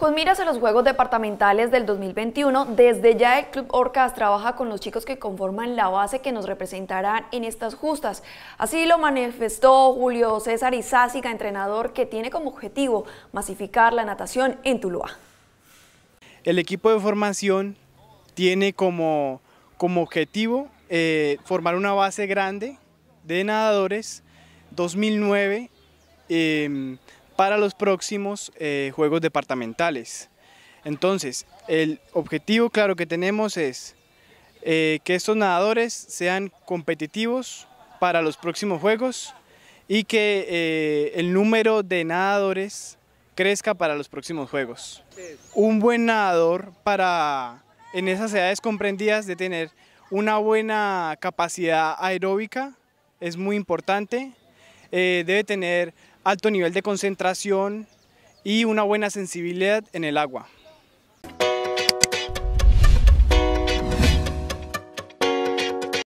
Con miras a los Juegos Departamentales del 2021, desde ya el Club Orcas trabaja con los chicos que conforman la base que nos representarán en estas justas. Así lo manifestó Julio César Izásica, entrenador que tiene como objetivo masificar la natación en Tuluá. El equipo de formación tiene como, como objetivo eh, formar una base grande de nadadores 2009 para los próximos eh, juegos departamentales. Entonces, el objetivo claro que tenemos es eh, que estos nadadores sean competitivos para los próximos juegos y que eh, el número de nadadores crezca para los próximos juegos. Un buen nadador para en esas edades comprendidas de tener una buena capacidad aeróbica es muy importante. debe tener alto nivel de concentración y una buena sensibilidad en el agua.